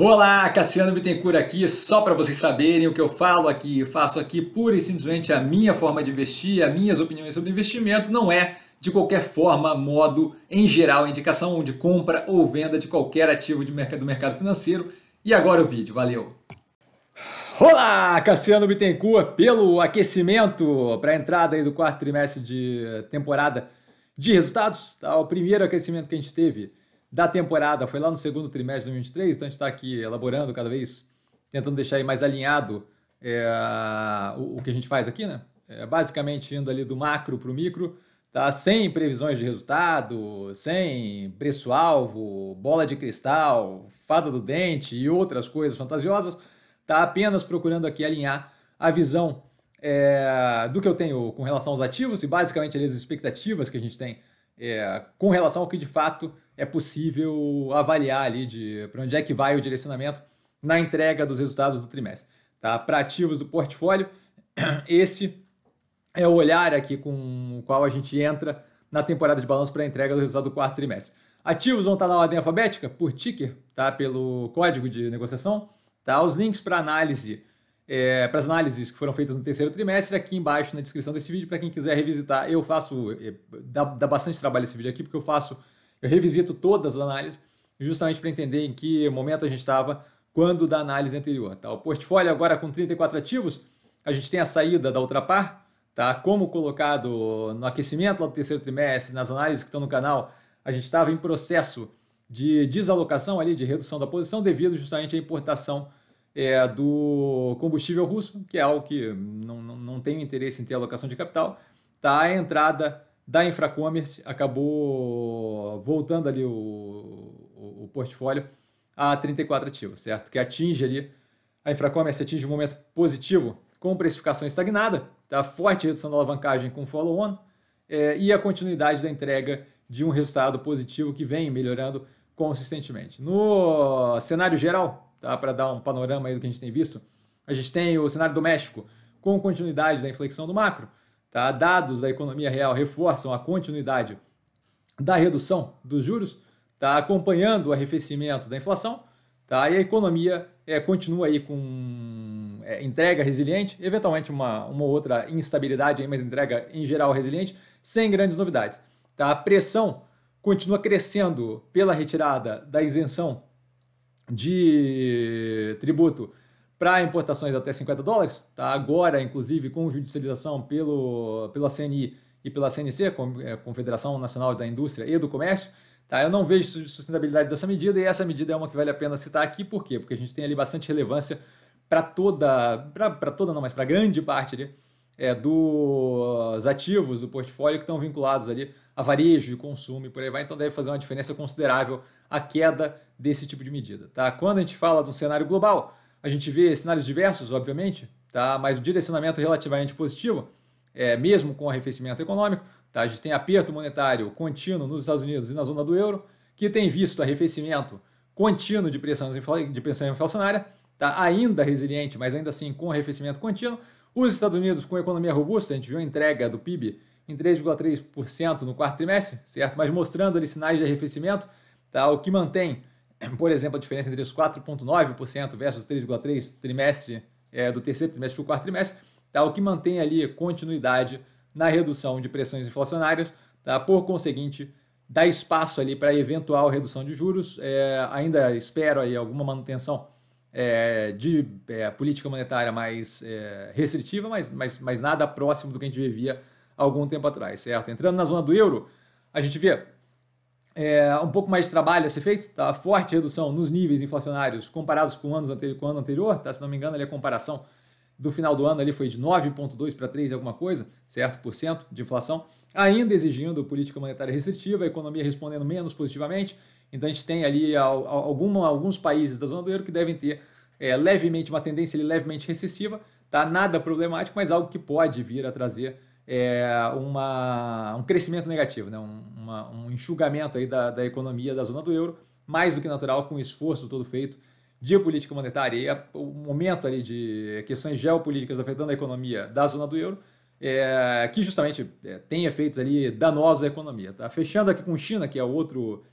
Olá, Cassiano Bittencourt aqui, só para vocês saberem o que eu falo aqui, eu faço aqui pura e simplesmente a minha forma de investir, as minhas opiniões sobre investimento, não é de qualquer forma, modo, em geral, indicação de compra ou venda de qualquer ativo de mercado, do mercado financeiro. E agora o vídeo, valeu! Olá, Cassiano Bittencourt, pelo aquecimento para a entrada aí do quarto trimestre de temporada de resultados, tá? o primeiro aquecimento que a gente teve da temporada foi lá no segundo trimestre de 2023, então a gente está aqui elaborando cada vez, tentando deixar aí mais alinhado é, o, o, que a gente faz aqui, né? É, basicamente indo ali do macro para o micro, tá? Sem previsões de resultado, sem preço-alvo, bola de cristal, fada do dente e outras coisas fantasiosas, tá? Apenas procurando aqui alinhar a visão é, do que eu tenho com relação aos ativos e basicamente ali, as expectativas que a gente tem é, com relação ao que de fato é possível avaliar ali de para onde é que vai o direcionamento na entrega dos resultados do trimestre. Tá? Para ativos do portfólio, esse é o olhar aqui com o qual a gente entra na temporada de balanço para a entrega do resultado do quarto trimestre. Ativos vão estar tá na ordem alfabética, por ticker, tá? pelo código de negociação. Tá? Os links para análise, é, para as análises que foram feitas no terceiro trimestre, aqui embaixo na descrição desse vídeo, para quem quiser revisitar. Eu faço, é, dá, dá bastante trabalho esse vídeo aqui, porque eu faço eu revisito todas as análises, justamente para entender em que momento a gente estava quando da análise anterior. Tá? O portfólio agora com 34 ativos, a gente tem a saída da Ultrapar, tá? como colocado no aquecimento do terceiro trimestre, nas análises que estão no canal, a gente estava em processo de desalocação ali, de redução da posição, devido justamente à importação é, do combustível russo, que é algo que não, não, não tem interesse em ter alocação de capital, tá? a entrada da Infracommerce, acabou voltando ali o, o, o portfólio a 34 ativos, certo? Que atinge ali, a Infracommerce atinge um momento positivo com precificação estagnada, tá? forte redução da alavancagem com follow-on é, e a continuidade da entrega de um resultado positivo que vem melhorando consistentemente. No cenário geral, tá? para dar um panorama aí do que a gente tem visto, a gente tem o cenário doméstico com continuidade da inflexão do macro, Tá? Dados da economia real reforçam a continuidade da redução dos juros, tá? acompanhando o arrefecimento da inflação, tá? e a economia é, continua aí com é, entrega resiliente, eventualmente uma, uma outra instabilidade, aí, mas entrega em geral resiliente, sem grandes novidades. Tá? A pressão continua crescendo pela retirada da isenção de tributo para importações até 50 dólares, tá? agora, inclusive, com judicialização pelo, pela CNI e pela CNC, é, Confederação Nacional da Indústria e do Comércio, tá? eu não vejo sustentabilidade dessa medida e essa medida é uma que vale a pena citar aqui, por quê? Porque a gente tem ali bastante relevância para toda, para toda não, mas para grande parte ali, é, dos ativos do portfólio que estão vinculados ali a varejo e consumo e por aí vai, então deve fazer uma diferença considerável a queda desse tipo de medida. Tá? Quando a gente fala de um cenário global, a gente vê cenários diversos, obviamente, tá? mas o direcionamento relativamente positivo, é, mesmo com o arrefecimento econômico. Tá? A gente tem aperto monetário contínuo nos Estados Unidos e na zona do euro, que tem visto arrefecimento contínuo de pressão, de pressão inflacionária, tá? ainda resiliente, mas ainda assim com arrefecimento contínuo. Os Estados Unidos com economia robusta, a gente viu a entrega do PIB em 3,3% no quarto trimestre, certo? Mas mostrando ali sinais de arrefecimento, tá? o que mantém por exemplo, a diferença entre os 4,9% versus 3,3% trimestre é, do terceiro trimestre para o quarto trimestre, tá? o que mantém ali continuidade na redução de pressões inflacionárias, tá? por conseguinte, dá espaço ali para eventual redução de juros. É, ainda espero aí alguma manutenção é, de é, política monetária mais é, restritiva, mas, mas, mas nada próximo do que a gente vivia algum tempo atrás, certo? Entrando na zona do euro, a gente vê é, um pouco mais de trabalho a ser feito, tá? Forte redução nos níveis inflacionários comparados com, anos com o ano anterior, tá? Se não me engano, ali a comparação do final do ano ali foi de 9,2 para 3 alguma coisa, certo? Por cento de inflação, ainda exigindo política monetária restritiva, a economia respondendo menos positivamente. Então a gente tem ali alguma, alguns países da zona do euro que devem ter é, levemente uma tendência ali, levemente recessiva, tá? Nada problemático, mas algo que pode vir a trazer é, uma, um crescimento negativo, né? um, uma, um enxugamento aí da, da economia da zona do euro, mais do que natural, com o esforço todo feito de política monetária e a, o momento ali de questões geopolíticas afetando a economia da zona do euro, é, que justamente é, tem efeitos ali danosos à economia. Tá? Fechando aqui com China, que é outro,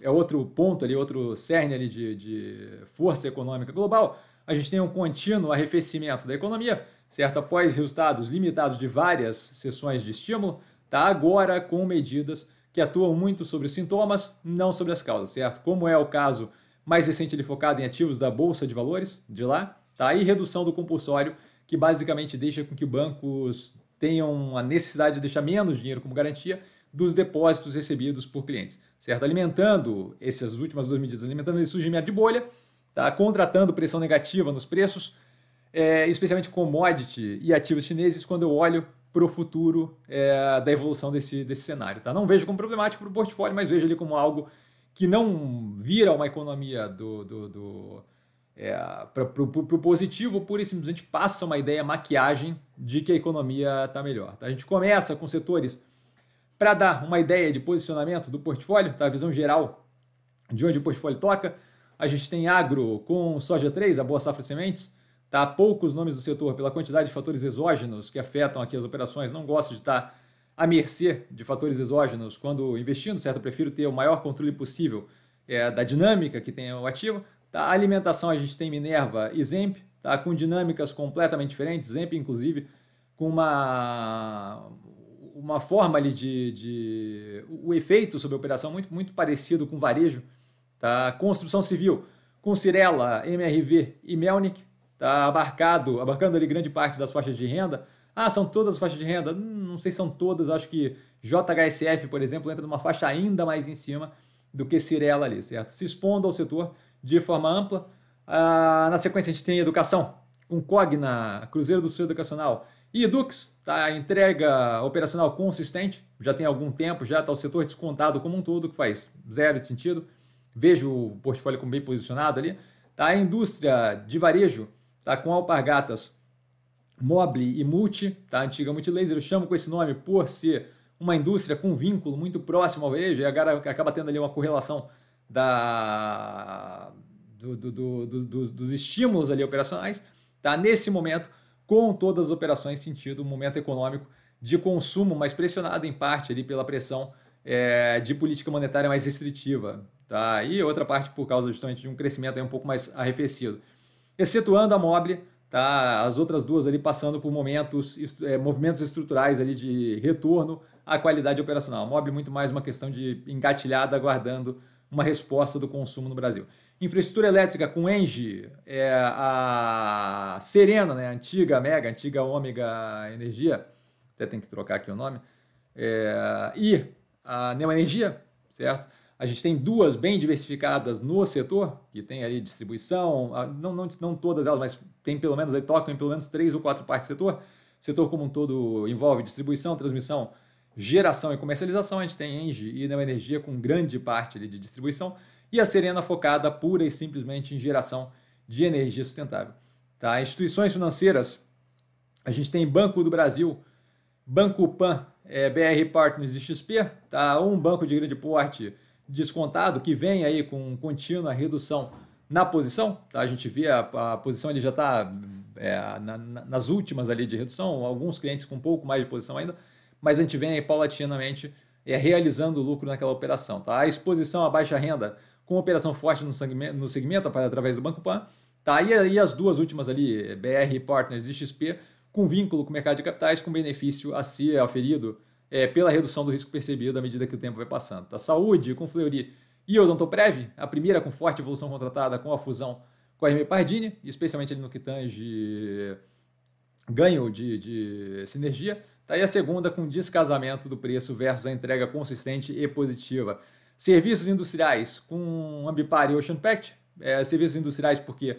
é outro ponto ali, outro cerne ali de, de força econômica global, a gente tem um contínuo arrefecimento da economia, certo? Após resultados limitados de várias sessões de estímulo, tá agora com medidas que atuam muito sobre os sintomas, não sobre as causas, certo? Como é o caso mais recente ele focado em ativos da bolsa de valores de lá, tá? E redução do compulsório, que basicamente deixa com que bancos tenham a necessidade de deixar menos dinheiro como garantia dos depósitos recebidos por clientes, certo? Alimentando essas últimas duas medidas, alimentando esse surgimento de bolha, tá? Contratando pressão negativa nos preços é, especialmente commodity e ativos chineses, quando eu olho para o futuro é, da evolução desse, desse cenário. Tá? Não vejo como problemático para o portfólio, mas vejo ali como algo que não vira uma economia do, do, do é, para o positivo, pura e simplesmente passa uma ideia maquiagem de que a economia está melhor. Tá? A gente começa com setores para dar uma ideia de posicionamento do portfólio, tá? a visão geral de onde o portfólio toca. A gente tem agro com soja 3, a boa safra sementes. Tá? Poucos nomes do setor, pela quantidade de fatores exógenos que afetam aqui as operações, não gosto de estar à mercê de fatores exógenos quando investindo, certo? Eu prefiro ter o maior controle possível é, da dinâmica que tem o ativo. Tá? A alimentação a gente tem Minerva e Zemp, tá? com dinâmicas completamente diferentes. Zemp, inclusive, com uma, uma forma ali de, de o efeito sobre a operação muito, muito parecido com varejo. Tá? Construção civil, com Cirela, MRV e Melnik está abarcado, abarcando ali grande parte das faixas de renda. Ah, são todas as faixas de renda? Hum, não sei se são todas, acho que JHSF, por exemplo, entra numa faixa ainda mais em cima do que Cirela ali, certo? Se expondo ao setor de forma ampla. Ah, na sequência, a gente tem educação, com Cogna, Cruzeiro do Sul Educacional. E Edux, tá? entrega operacional consistente, já tem algum tempo, já está o setor descontado como um todo, que faz zero de sentido. Vejo o portfólio como bem posicionado ali. Tá? A indústria de varejo tá? com alpargatas Mobile e Multi, tá? antiga Multilaser, eu chamo com esse nome por ser uma indústria com vínculo muito próximo ao varejo e agora acaba tendo ali uma correlação da, do, do, do, dos estímulos ali operacionais, tá? nesse momento, com todas as operações sentido um momento econômico de consumo, mas pressionado em parte ali pela pressão é, de política monetária mais restritiva, tá? e outra parte por causa justamente de um crescimento aí um pouco mais arrefecido excetuando a Mobile, tá? As outras duas ali passando por momentos, é, movimentos estruturais ali de retorno à qualidade operacional. A Mobile muito mais uma questão de engatilhada aguardando uma resposta do consumo no Brasil. Infraestrutura elétrica com Engie, é, a Serena, né, antiga Mega, antiga Ômega Energia, até tem que trocar aqui o nome, é, e a neo energia certo? A gente tem duas bem diversificadas no setor, que tem ali distribuição, não, não, não todas elas, mas tem pelo menos, aí tocam em pelo menos três ou quatro partes do setor. setor como um todo envolve distribuição, transmissão, geração e comercialização. A gente tem Engie e Neo Energia com grande parte ali de distribuição e a Serena focada pura e simplesmente em geração de energia sustentável. Tá? Instituições financeiras, a gente tem Banco do Brasil, Banco Pan, é, BR Partners e XP, tá? um banco de grande porte descontado, que vem aí com contínua redução na posição, tá? a gente vê a, a posição ele já está é, na, nas últimas ali de redução, alguns clientes com um pouco mais de posição ainda, mas a gente vem aí paulatinamente é, realizando o lucro naquela operação. Tá? A exposição à baixa renda com operação forte no segmento, no segmento através do Banco Pan, tá? e, e as duas últimas ali, é, BR Partners e XP, com vínculo com o mercado de capitais, com benefício a ser si oferido é, pela redução do risco percebido à medida que o tempo vai passando. Tá? Saúde, com Fleury e Odontoprev, a primeira com forte evolução contratada com a fusão com a Hermé Pardini, especialmente ali no que tange eh, ganho de, de sinergia. Tá aí a segunda com descasamento do preço versus a entrega consistente e positiva. Serviços industriais com Ambipar e Ocean Pact. É, serviços industriais porque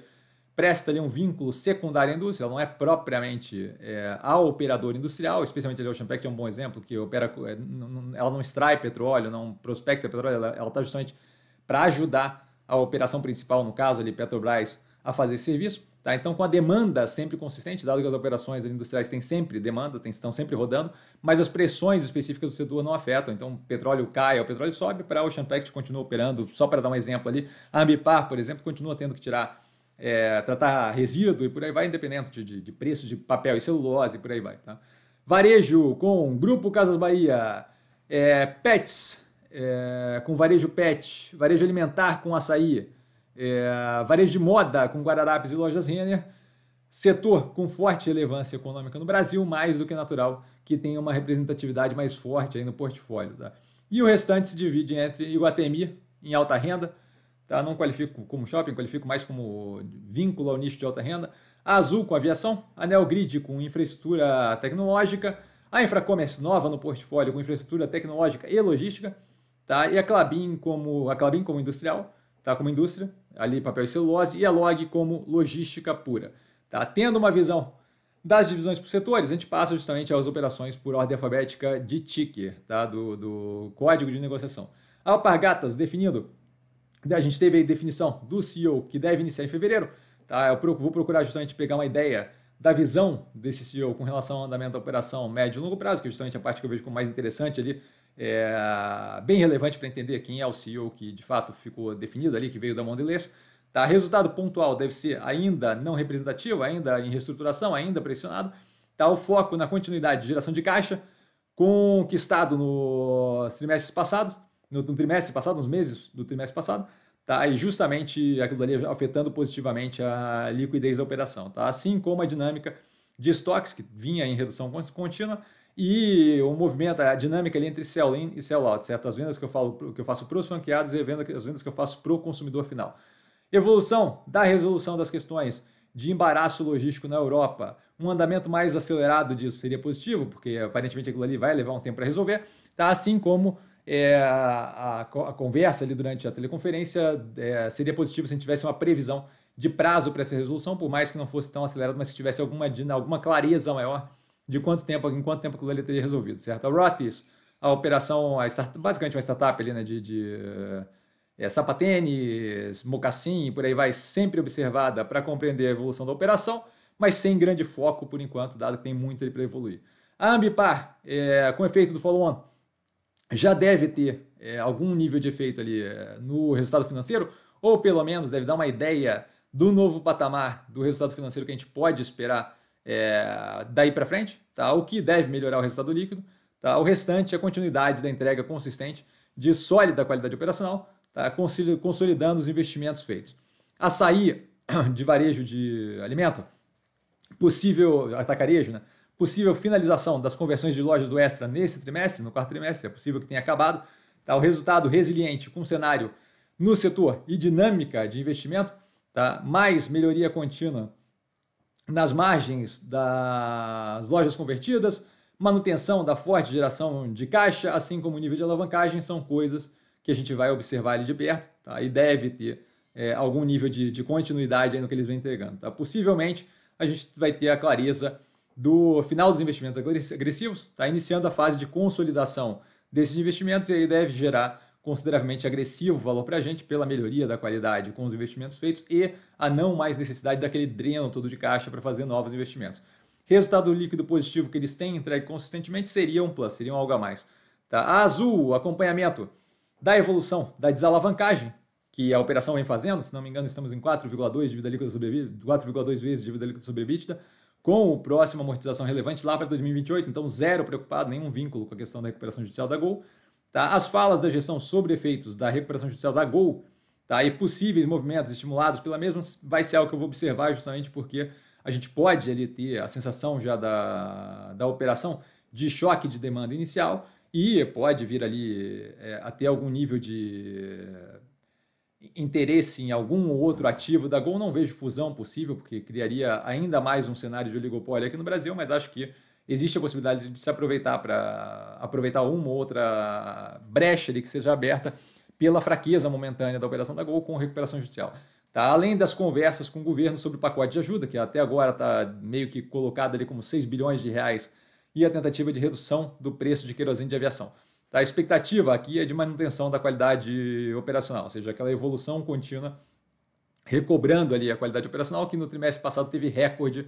presta ali um vínculo secundário à indústria, ela não é propriamente é, ao operador industrial, especialmente a Ocean Pact é um bom exemplo, que opera, é, ela não extrai petróleo, não prospecta petróleo, ela está justamente para ajudar a operação principal, no caso ali Petrobras, a fazer esse serviço. Tá? Então, com a demanda sempre consistente, dado que as operações industriais têm sempre demanda, têm, estão sempre rodando, mas as pressões específicas do setor não afetam. Então, o petróleo cai, o petróleo sobe, para a Ocean Pact continua operando, só para dar um exemplo ali, a Ambipar, por exemplo, continua tendo que tirar é, tratar resíduo e por aí vai, independente de, de, de preço de papel e celulose e por aí vai. Tá? Varejo com Grupo Casas Bahia, é, pets é, com varejo pet, varejo alimentar com açaí, é, varejo de moda com Guararapes e lojas Renner, setor com forte relevância econômica no Brasil, mais do que natural que tenha uma representatividade mais forte aí no portfólio. Tá? E o restante se divide entre Iguatemi, em alta renda, Tá? Não qualifico como shopping, qualifico mais como vínculo ao nicho de alta renda. A Azul com aviação, a Neogrid com infraestrutura tecnológica, a Infracommerce nova no portfólio com infraestrutura tecnológica e logística, tá? E a Clabin como a Clabin como industrial, tá? Como indústria, ali papel e celulose e a Log como logística pura, tá? Tendo uma visão das divisões por setores, a gente passa justamente às operações por ordem alfabética de ticker, tá? Do, do código de negociação. Alpargatas definindo a gente teve a definição do CEO que deve iniciar em fevereiro. Tá? Eu vou procurar justamente pegar uma ideia da visão desse CEO com relação ao andamento da operação médio e longo prazo, que é justamente a parte que eu vejo como mais interessante ali, é bem relevante para entender quem é o CEO que de fato ficou definido ali, que veio da Mondelez. Tá? Resultado pontual deve ser ainda não representativo, ainda em reestruturação, ainda pressionado. Tá? O foco na continuidade de geração de caixa, conquistado no trimestre passado no, no trimestre passado, nos meses do trimestre passado, tá? E justamente aquilo ali afetando positivamente a liquidez da operação, tá? Assim como a dinâmica de estoques que vinha em redução contínua e o movimento, a dinâmica ali entre sell-in e sell-out, certo? As vendas que eu falo, que eu faço para os franqueados e as vendas que eu faço para o consumidor final. Evolução da resolução das questões de embaraço logístico na Europa. Um andamento mais acelerado disso seria positivo, porque aparentemente aquilo ali vai levar um tempo para resolver, tá? Assim como é, a, a, conversa ali durante a teleconferência é, seria positivo se a gente tivesse uma previsão de prazo para essa resolução, por mais que não fosse tão acelerado, mas que tivesse alguma, alguma clareza maior de quanto tempo, em quanto tempo aquilo ali teria resolvido, certo? A isso a operação, a start, basicamente uma startup ali, né, de, de é, sapatênis, mocassim, por aí vai, sempre observada para compreender a evolução da operação, mas sem grande foco por enquanto, dado que tem muito ali para evoluir. A Ambipar, é, com efeito do follow-on, já deve ter é, algum nível de efeito ali é, no resultado financeiro, ou pelo menos deve dar uma ideia do novo patamar do resultado financeiro que a gente pode esperar é, daí para frente, tá? o que deve melhorar o resultado líquido. Tá? O restante é a continuidade da entrega consistente de sólida qualidade operacional, tá? consolidando os investimentos feitos. Açaí de varejo de alimento, possível atacarejo, né? possível finalização das conversões de lojas do Extra nesse trimestre, no quarto trimestre, é possível que tenha acabado. Tá? O resultado resiliente com cenário no setor e dinâmica de investimento, tá? mais melhoria contínua nas margens das lojas convertidas, manutenção da forte geração de caixa, assim como o nível de alavancagem, são coisas que a gente vai observar ali de perto tá? e deve ter é, algum nível de, de continuidade no que eles vêm entregando. Tá? Possivelmente a gente vai ter a clareza do final dos investimentos agressivos, está iniciando a fase de consolidação desses investimentos e aí deve gerar consideravelmente agressivo valor para a gente pela melhoria da qualidade com os investimentos feitos e a não mais necessidade daquele dreno todo de caixa para fazer novos investimentos. Resultado líquido positivo que eles têm entregue consistentemente seria um plus, seria um algo a mais. Tá? A azul, acompanhamento da evolução da desalavancagem que a operação vem fazendo, se não me engano, estamos em 4,2 dívida líquida sobre 4,2 vezes dívida líquida sobre EBITDA com o próximo amortização relevante lá para 2028, então zero preocupado, nenhum vínculo com a questão da recuperação judicial da Gol. Tá? As falas da gestão sobre efeitos da recuperação judicial da Gol tá? e possíveis movimentos estimulados pela mesma vai ser algo que eu vou observar justamente porque a gente pode ali ter a sensação já da, da operação de choque de demanda inicial e pode vir ali é, até algum nível de interesse em algum ou outro ativo da Gol, não vejo fusão possível, porque criaria ainda mais um cenário de oligopólio aqui no Brasil, mas acho que existe a possibilidade de se aproveitar para aproveitar uma ou outra brecha ali que seja aberta pela fraqueza momentânea da operação da Gol com recuperação judicial. Tá? Além das conversas com o governo sobre o pacote de ajuda, que até agora está meio que colocado ali como 6 bilhões de reais, e a tentativa de redução do preço de querosene de aviação. Tá? A expectativa aqui é de manutenção da qualidade operacional, ou seja, aquela evolução contínua, recobrando ali a qualidade operacional, que no trimestre passado teve recorde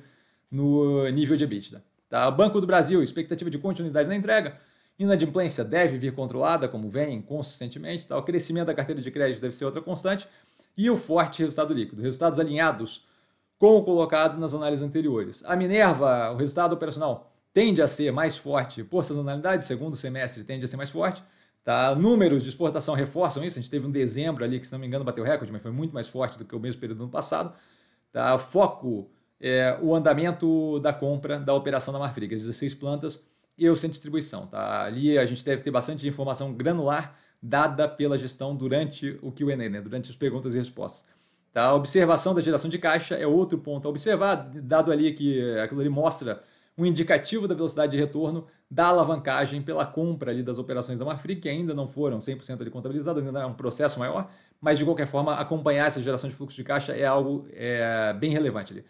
no nível de EBITDA. Tá? Banco do Brasil, expectativa de continuidade na entrega, inadimplência deve vir controlada, como vem consistentemente, tá? o crescimento da carteira de crédito deve ser outra constante, e o forte resultado líquido, resultados alinhados com o colocado nas análises anteriores. A Minerva, o resultado operacional tende a ser mais forte por sazonalidade, segundo semestre tende a ser mais forte. Tá? Números de exportação reforçam isso. A gente teve um dezembro ali que, se não me engano, bateu recorde, mas foi muito mais forte do que o mesmo período do ano passado. Tá? Foco é o andamento da compra da operação da Marfrig, as 16 plantas e o centro de distribuição. Tá? Ali a gente deve ter bastante informação granular dada pela gestão durante o QA, né? durante as perguntas e respostas. Tá? A observação da geração de caixa é outro ponto a observar, dado ali que aquilo ali mostra um indicativo da velocidade de retorno da alavancagem pela compra ali das operações da Marfrig, que ainda não foram 100% ali contabilizadas, ainda é um processo maior, mas de qualquer forma, acompanhar essa geração de fluxo de caixa é algo é, bem relevante ali.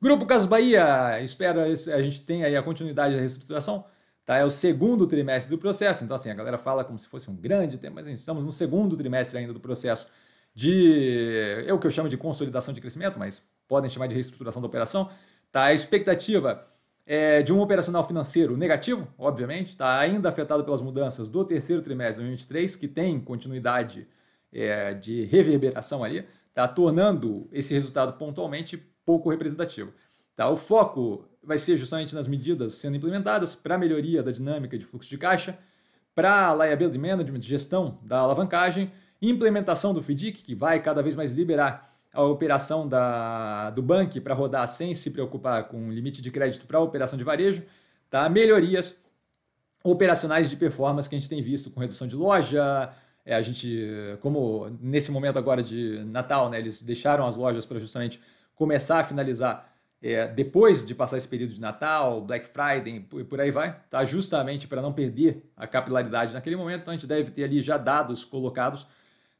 Grupo Caso Bahia, espera, a gente tem aí a continuidade da reestruturação, tá? É o segundo trimestre do processo, então assim, a galera fala como se fosse um grande tema, mas estamos no segundo trimestre ainda do processo de, é o que eu chamo de consolidação de crescimento, mas podem chamar de reestruturação da operação, tá? A expectativa é, de um operacional financeiro negativo, obviamente, está ainda afetado pelas mudanças do terceiro trimestre de 2023, que tem continuidade é, de reverberação ali, está tornando esse resultado pontualmente pouco representativo. Tá? O foco vai ser justamente nas medidas sendo implementadas para melhoria da dinâmica de fluxo de caixa, para liability management, gestão da alavancagem, implementação do FDIC, que vai cada vez mais liberar a operação da, do banco para rodar sem se preocupar com limite de crédito para a operação de varejo, tá? melhorias operacionais de performance que a gente tem visto com redução de loja. É, a gente, como nesse momento agora de Natal, né, eles deixaram as lojas para justamente começar a finalizar é, depois de passar esse período de Natal, Black Friday e por aí vai, tá? justamente para não perder a capilaridade naquele momento. Então a gente deve ter ali já dados colocados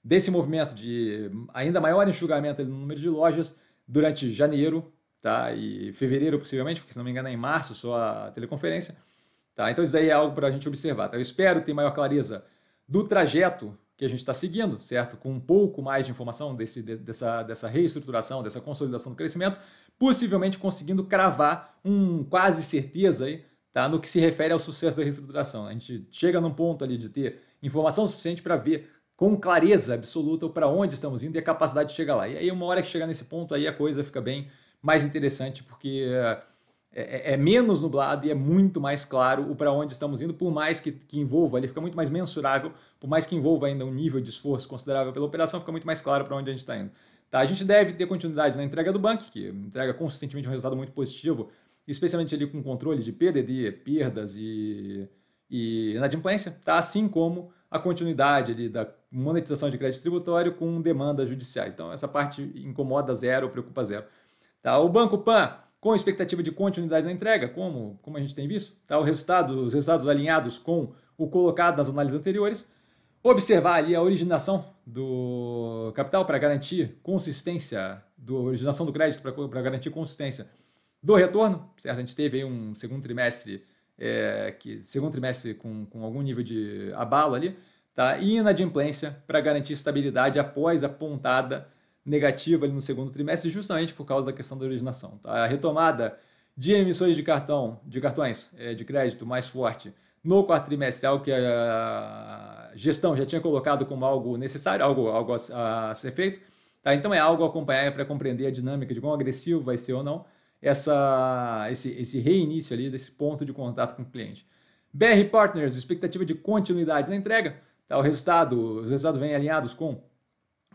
desse movimento de ainda maior enxugamento no número de lojas durante janeiro tá? e fevereiro, possivelmente, porque se não me engano é em março só a teleconferência. Tá? Então isso daí é algo para a gente observar. Tá? Eu espero ter maior clareza do trajeto que a gente está seguindo, certo? Com um pouco mais de informação desse, dessa, dessa reestruturação, dessa consolidação do crescimento, possivelmente conseguindo cravar um quase certeza aí, tá? no que se refere ao sucesso da reestruturação. Né? A gente chega num ponto ali de ter informação suficiente para ver com clareza absoluta para onde estamos indo e a capacidade de chegar lá. E aí, uma hora que chegar nesse ponto, aí a coisa fica bem mais interessante, porque é, é, é menos nublado e é muito mais claro o para onde estamos indo, por mais que, que envolva, ele fica muito mais mensurável, por mais que envolva ainda um nível de esforço considerável pela operação, fica muito mais claro para onde a gente está indo. Tá, a gente deve ter continuidade na entrega do banco, que entrega consistentemente um resultado muito positivo, especialmente ali com controle de PDD, perdas e, e inadimplência, tá? assim como a continuidade ali da monetização de crédito tributário com demandas judiciais. Então, essa parte incomoda zero, preocupa zero. Tá? O Banco Pan, com expectativa de continuidade na entrega, como, como a gente tem visto, tá? o resultado, os resultados alinhados com o colocado nas análises anteriores, observar ali a originação do capital para garantir consistência, do originação do crédito para garantir consistência do retorno, certo? A gente teve aí um segundo trimestre é, que segundo trimestre com, com algum nível de abalo ali, tá? e inadimplência para garantir estabilidade após a pontada negativa ali no segundo trimestre, justamente por causa da questão da originação. Tá? A retomada de emissões de cartão, de cartões é, de crédito mais forte no quarto trimestre, algo que a gestão já tinha colocado como algo necessário, algo, algo a, a ser feito. Tá? Então é algo a acompanhar para compreender a dinâmica de quão agressivo vai ser ou não essa, esse, esse reinício ali desse ponto de contato com o cliente. BR Partners, expectativa de continuidade na entrega. Tá, o resultado, os resultados vêm alinhados com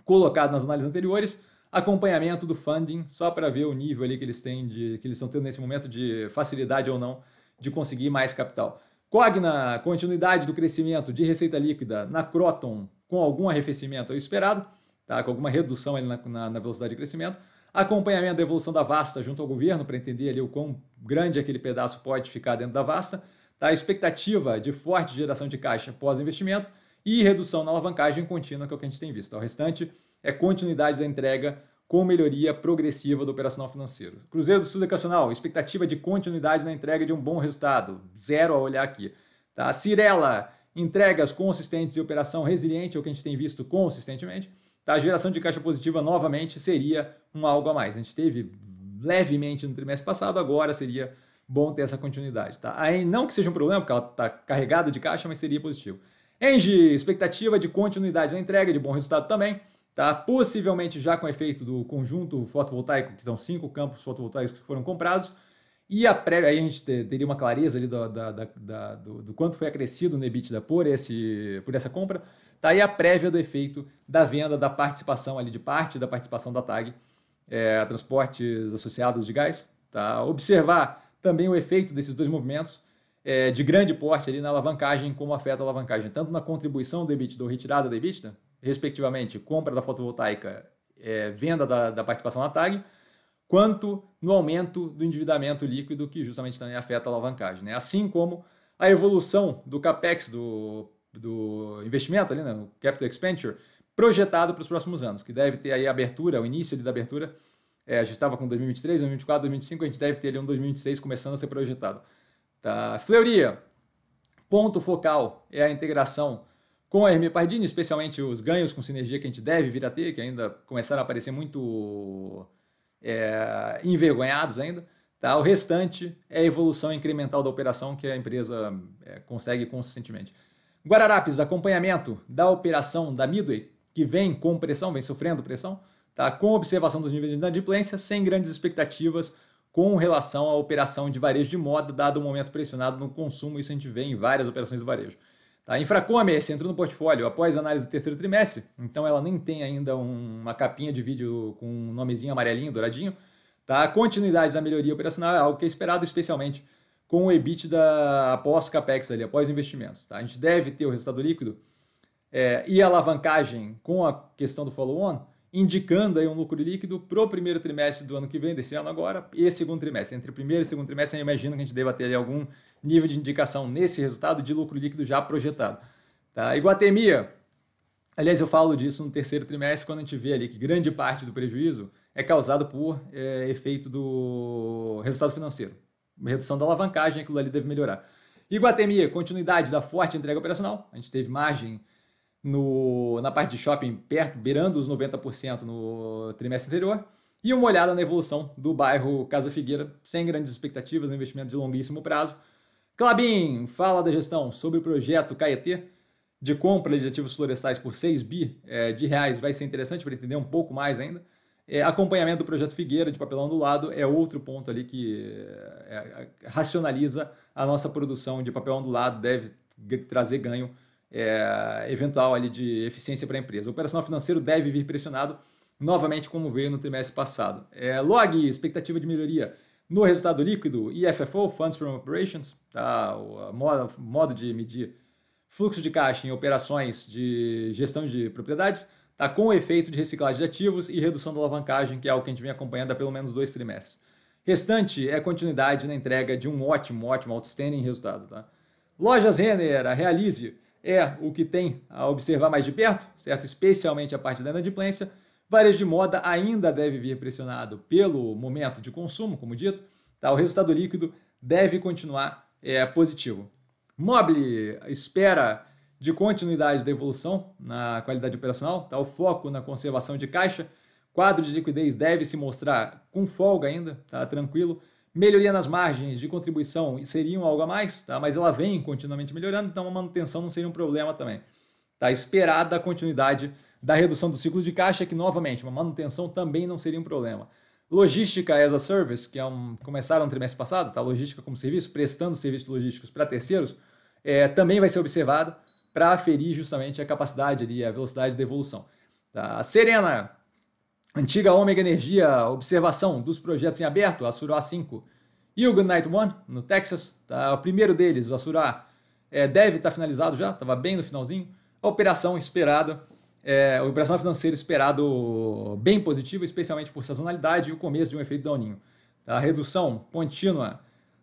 colocado nas análises anteriores. Acompanhamento do funding, só para ver o nível ali que eles têm de, que eles estão tendo nesse momento de facilidade ou não de conseguir mais capital. Cogna, continuidade do crescimento de receita líquida na Croton com algum arrefecimento esperado, tá? com alguma redução na, na, na velocidade de crescimento acompanhamento da evolução da vasta junto ao governo, para entender ali o quão grande aquele pedaço pode ficar dentro da vasta, tá? a expectativa de forte geração de caixa pós-investimento e redução na alavancagem contínua, que é o que a gente tem visto. Então, o restante é continuidade da entrega com melhoria progressiva do operacional financeiro. Cruzeiro do Sul Educacional, expectativa de continuidade na entrega de um bom resultado, zero a olhar aqui. Tá? Cirela, entregas consistentes e operação resiliente, é o que a gente tem visto consistentemente. A geração de caixa positiva, novamente, seria um algo a mais. A gente teve levemente no trimestre passado, agora seria bom ter essa continuidade. Tá? Aí, não que seja um problema, porque ela está carregada de caixa, mas seria positivo. Engie, expectativa de continuidade na entrega, de bom resultado também. Tá? Possivelmente já com efeito do conjunto fotovoltaico, que são cinco campos fotovoltaicos que foram comprados. E a pré, aí a gente teria uma clareza ali do, da, da, da, do, do, quanto foi acrescido no EBITDA por, esse, por essa compra. Tá aí a prévia do efeito da venda da participação ali, de parte da participação da TAG, é, transportes associados de gás. Tá? Observar também o efeito desses dois movimentos é, de grande porte ali na alavancagem, como afeta a alavancagem, tanto na contribuição do EBITDA ou retirada do EBITDA, respectivamente, compra da fotovoltaica, é, venda da, da participação na TAG, quanto no aumento do endividamento líquido, que justamente também afeta a alavancagem. Né? Assim como a evolução do CAPEX do do investimento ali, né, no capital expenditure, projetado para os próximos anos, que deve ter aí a abertura, o início da abertura. É, a gente estava com 2023, 2024, 2025, a gente deve ter ali um 2026 começando a ser projetado. Tá? Fleuria, ponto focal é a integração com a Hermia Pardini, especialmente os ganhos com sinergia que a gente deve vir a ter, que ainda começaram a aparecer muito é, envergonhados ainda. Tá? O restante é a evolução incremental da operação que a empresa é, consegue consistentemente. Guararapes, acompanhamento da operação da Midway, que vem com pressão, vem sofrendo pressão, tá? com observação dos níveis de inadimplência, sem grandes expectativas com relação à operação de varejo de moda, dado o momento pressionado no consumo, isso a gente vê em várias operações do varejo. Tá? Infracome, esse entrou no portfólio após a análise do terceiro trimestre, então ela nem tem ainda um, uma capinha de vídeo com um nomezinho amarelinho, douradinho. Tá? A continuidade da melhoria operacional é algo que é esperado, especialmente com o EBITDA após CAPEX, ali, após investimentos. Tá? A gente deve ter o resultado líquido é, e a alavancagem com a questão do follow-on, indicando aí um lucro líquido para o primeiro trimestre do ano que vem, desse ano agora, e segundo trimestre. Entre primeiro e segundo trimestre, eu imagino que a gente deva ter algum nível de indicação nesse resultado de lucro líquido já projetado. Tá? Iguatemia, aliás, eu falo disso no terceiro trimestre, quando a gente vê ali que grande parte do prejuízo é causado por é, efeito do resultado financeiro redução da alavancagem, aquilo ali deve melhorar. Iguatemi, continuidade da forte entrega operacional. A gente teve margem no, na parte de shopping perto, beirando os 90% no trimestre anterior. E uma olhada na evolução do bairro Casa Figueira, sem grandes expectativas, um investimento de longuíssimo prazo. Clabin fala da gestão sobre o projeto Caetê de compra de ativos florestais por 6 bi é, de reais. Vai ser interessante para entender um pouco mais ainda. É, acompanhamento do projeto Figueira de papelão do lado é outro ponto ali que é, é racionaliza a nossa produção de papelão do lado, deve trazer ganho é, eventual ali de eficiência para a empresa. O operacional financeiro deve vir pressionado novamente como veio no trimestre passado. É, log, expectativa de melhoria no resultado líquido, IFFO, Funds from Operations, tá, o modo, modo de medir fluxo de caixa em operações de gestão de propriedades, tá com o efeito de reciclagem de ativos e redução da alavancagem, que é algo que a gente vem acompanhando há pelo menos dois trimestres. Restante é continuidade na entrega de um ótimo, ótimo, outstanding resultado. Tá? Lojas Renner, a Realize, é o que tem a observar mais de perto, certo? Especialmente a parte da inadimplência. Varejo de moda ainda deve vir pressionado pelo momento de consumo, como dito. Tá? O resultado líquido deve continuar é, positivo. Mobile espera de continuidade da evolução na qualidade operacional, tá? o foco na conservação de caixa, quadro de liquidez deve se mostrar com folga ainda, tá? tranquilo. Melhoria nas margens de contribuição seriam algo a mais, tá? mas ela vem continuamente melhorando, então a manutenção não seria um problema também. Tá? Esperada a continuidade da redução do ciclo de caixa, que novamente, uma manutenção também não seria um problema. Logística as a Service, que é um, começaram no trimestre passado, tá? logística como serviço, prestando serviços logísticos para terceiros, é, também vai ser observada para aferir justamente a capacidade ali, a velocidade de evolução. Tá? Serena, antiga Ômega Energia, observação dos projetos em aberto, Asura 5 e o Goodnight One, no Texas. Tá? O primeiro deles, o Asura, é, deve estar tá finalizado já, estava bem no finalzinho. A operação esperada, é, a operação financeira esperado bem positiva, especialmente por sazonalidade e o começo de um efeito Downinho. Tá? A redução contínua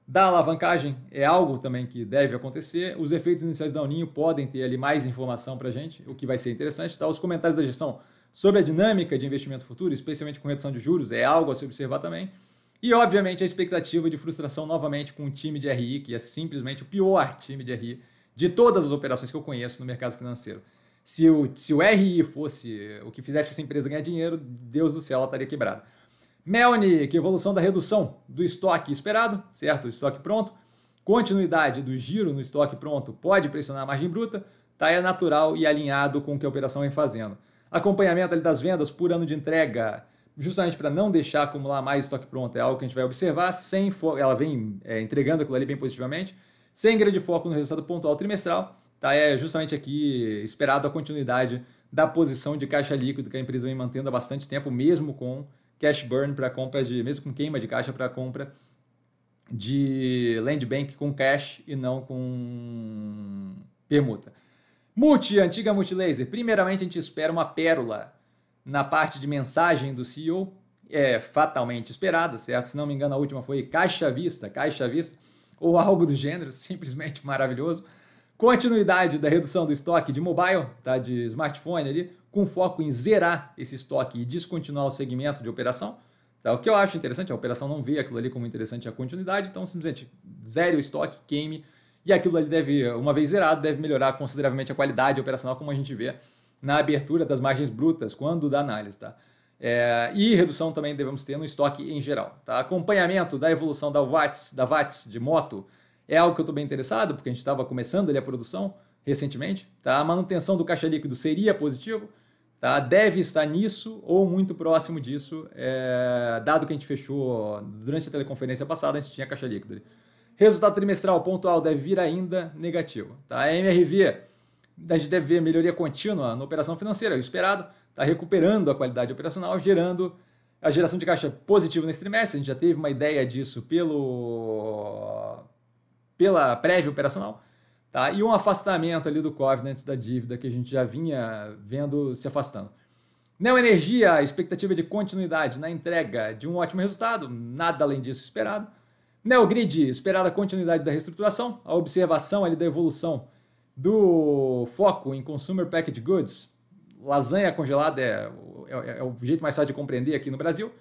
da alavancagem é algo também que deve acontecer. Os efeitos iniciais da Uninho podem ter ali mais informação para a gente, o que vai ser interessante. Tá? Os comentários da gestão sobre a dinâmica de investimento futuro, especialmente com redução de juros, é algo a se observar também. E, obviamente, a expectativa de frustração novamente com o time de RI, que é simplesmente o pior time de RI de todas as operações que eu conheço no mercado financeiro. Se o, se o RI fosse o que fizesse essa empresa ganhar dinheiro, Deus do céu, ela estaria quebrada. Melnick, é evolução da redução do estoque esperado, certo? O estoque pronto. Continuidade do giro no estoque pronto pode pressionar a margem bruta, tá? É natural e alinhado com o que a operação vem fazendo. Acompanhamento ali, das vendas por ano de entrega, justamente para não deixar acumular mais estoque pronto, é algo que a gente vai observar, sem ela vem é, entregando aquilo ali bem positivamente, sem grande foco no resultado pontual trimestral, tá? É justamente aqui esperado a continuidade da posição de caixa líquido que a empresa vem mantendo há bastante tempo, mesmo com cash burn para compra de, mesmo com queima de caixa para compra de land bank com cash e não com permuta. Multi, antiga multilaser. Primeiramente, a gente espera uma pérola na parte de mensagem do CEO, é fatalmente esperada, certo? Se não me engano, a última foi caixa vista, caixa vista, ou algo do gênero, simplesmente maravilhoso. Continuidade da redução do estoque de mobile, tá? De smartphone ali com foco em zerar esse estoque e descontinuar o segmento de operação. Tá? O que eu acho interessante, a operação não vê aquilo ali como interessante a continuidade, então simplesmente zere o estoque, queime, e aquilo ali deve, uma vez zerado, deve melhorar consideravelmente a qualidade operacional, como a gente vê na abertura das margens brutas, quando da análise. Tá? É, e redução também devemos ter no estoque em geral. Tá? Acompanhamento da evolução da VATS, da Watts de moto é algo que eu estou bem interessado, porque a gente estava começando ali a produção recentemente. Tá? A manutenção do caixa líquido seria positivo, tá? deve estar nisso ou muito próximo disso, é, dado que a gente fechou durante a teleconferência passada, a gente tinha caixa líquida. Resultado trimestral pontual deve vir ainda negativo. Tá? A MRV, a gente deve ver melhoria contínua na operação financeira, é o esperado, está recuperando a qualidade operacional, gerando a geração de caixa positiva nesse trimestre. A gente já teve uma ideia disso pelo pela prévia operacional. Tá? E um afastamento ali do covenant da dívida que a gente já vinha vendo se afastando. Neoenergia, expectativa de continuidade na entrega de um ótimo resultado, nada além disso esperado. Neogrid, esperada continuidade da reestruturação, a observação ali da evolução do foco em consumer packaged goods. Lasanha congelada é, é, é, é o jeito mais fácil de compreender aqui no Brasil.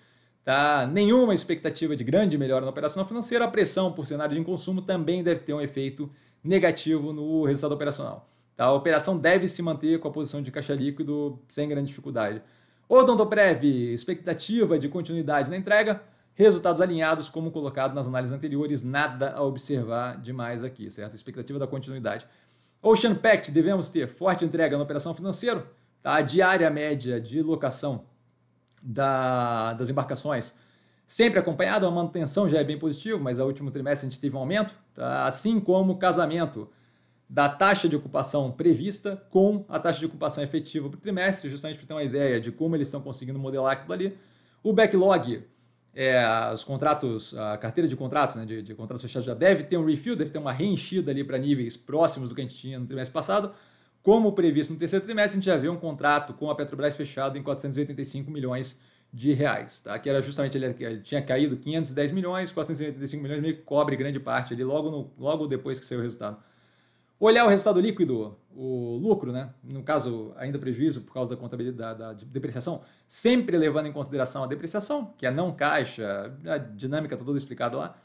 Tá? Nenhuma expectativa de grande melhora na operação financeira. A pressão por cenário de consumo também deve ter um efeito negativo no resultado operacional. Tá? A operação deve se manter com a posição de caixa líquido sem grande dificuldade. O Dondoprev, expectativa de continuidade na entrega, resultados alinhados como colocado nas análises anteriores, nada a observar demais aqui, certo? Expectativa da continuidade. Ocean Pact, devemos ter forte entrega na operação financeira, tá? a diária média de locação da, das embarcações sempre acompanhado, a manutenção já é bem positivo, mas no último trimestre a gente teve um aumento, tá? assim como o casamento da taxa de ocupação prevista com a taxa de ocupação efetiva para o trimestre, justamente para ter uma ideia de como eles estão conseguindo modelar aquilo ali. O backlog, é, os contratos, a carteira de contratos, né, de, de contratos fechados já deve ter um refill, deve ter uma reenchida ali para níveis próximos do que a gente tinha no trimestre passado. Como previsto no terceiro trimestre, a gente já vê um contrato com a Petrobras fechado em 485 milhões de reais, tá? que era justamente, ele tinha caído 510 milhões, 485 milhões, meio que cobre grande parte ali, logo, no, logo depois que saiu o resultado. Olhar o resultado líquido, o lucro, né? no caso, ainda prejuízo por causa da contabilidade da, depreciação, sempre levando em consideração a depreciação, que é não caixa, a dinâmica está toda explicada lá,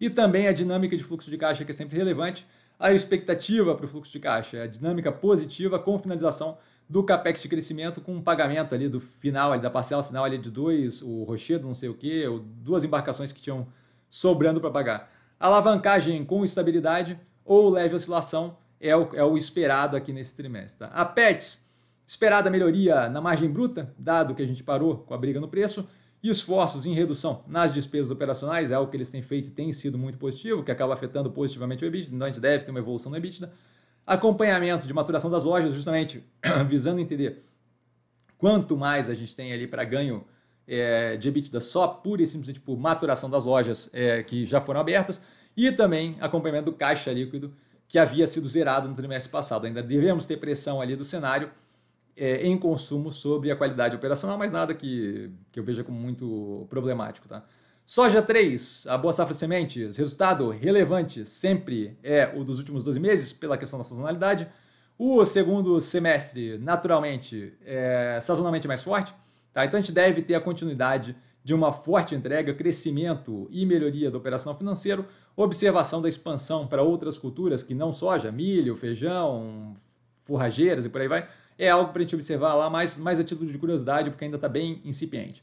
e também a dinâmica de fluxo de caixa, que é sempre relevante, a expectativa para o fluxo de caixa, a dinâmica positiva com finalização do capex de crescimento com um pagamento ali do final, ali, da parcela final ali de dois, o rochedo, não sei o quê, ou duas embarcações que tinham sobrando para pagar. Alavancagem com estabilidade ou leve oscilação é o, é o esperado aqui nesse trimestre. Tá? A PETS, esperada melhoria na margem bruta, dado que a gente parou com a briga no preço, e esforços em redução nas despesas operacionais, é algo que eles têm feito e tem sido muito positivo, que acaba afetando positivamente o EBITDA, então a gente deve ter uma evolução no EBITDA Acompanhamento de maturação das lojas, justamente visando entender quanto mais a gente tem ali para ganho é, de EBITDA só pura e simplesmente por maturação das lojas é, que já foram abertas e também acompanhamento do caixa líquido que havia sido zerado no trimestre passado. Ainda devemos ter pressão ali do cenário é, em consumo sobre a qualidade operacional, mas nada que, que eu veja como muito problemático. Tá? Soja 3, a boa safra de sementes, resultado relevante sempre é o dos últimos 12 meses, pela questão da sazonalidade. O segundo semestre, naturalmente, é sazonalmente mais forte. Tá? Então a gente deve ter a continuidade de uma forte entrega, crescimento e melhoria do operacional financeiro, observação da expansão para outras culturas que não soja, milho, feijão, forrageiras e por aí vai. É algo para a gente observar lá, mas mais a título de curiosidade, porque ainda está bem incipiente.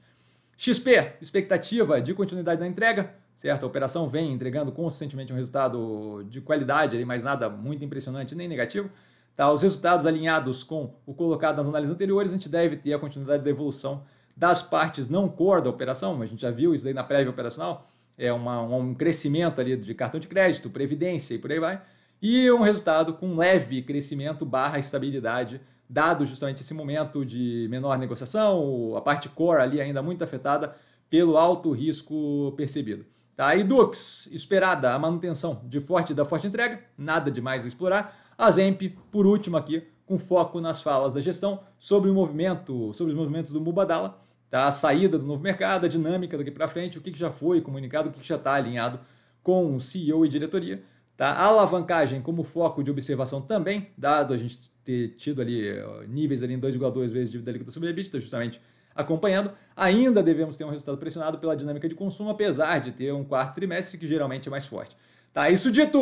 XP, expectativa de continuidade da entrega, certo? A operação vem entregando consistentemente um resultado de qualidade, mas nada muito impressionante nem negativo. Tá, os resultados alinhados com o colocado nas análises anteriores, a gente deve ter a continuidade da evolução das partes não core da operação, a gente já viu isso daí na prévia operacional, é uma, um crescimento ali de cartão de crédito, previdência e por aí vai, e um resultado com leve crescimento barra estabilidade dado justamente esse momento de menor negociação, a parte core ali ainda muito afetada pelo alto risco percebido. Tá? E Dux, esperada a manutenção de forte da forte entrega, nada demais a explorar. A Zemp, por último aqui, com foco nas falas da gestão sobre o movimento, sobre os movimentos do Mubadala, tá? a saída do novo mercado, a dinâmica daqui para frente, o que, que já foi comunicado, o que, que já está alinhado com o CEO e diretoria. Tá? A alavancagem como foco de observação também, dado a gente ter tido ali níveis ali em 2,2 vezes dívida líquida sobre EBITDA, justamente acompanhando. Ainda devemos ter um resultado pressionado pela dinâmica de consumo, apesar de ter um quarto trimestre que geralmente é mais forte. Tá, isso dito,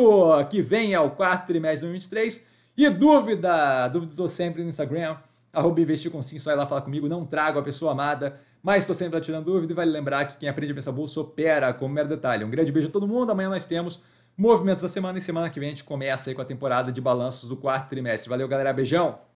que vem o quarto trimestre de 2023. E dúvida, dúvida estou sempre no Instagram, arroba investir com sim, só ir lá falar comigo, não trago a pessoa amada, mas estou sempre lá tirando dúvida e vale lembrar que quem aprende a pensar bolsa opera, como mero detalhe. Um grande beijo a todo mundo, amanhã nós temos movimentos da semana e semana que vem a gente começa aí com a temporada de balanços do quarto trimestre. Valeu, galera. Beijão!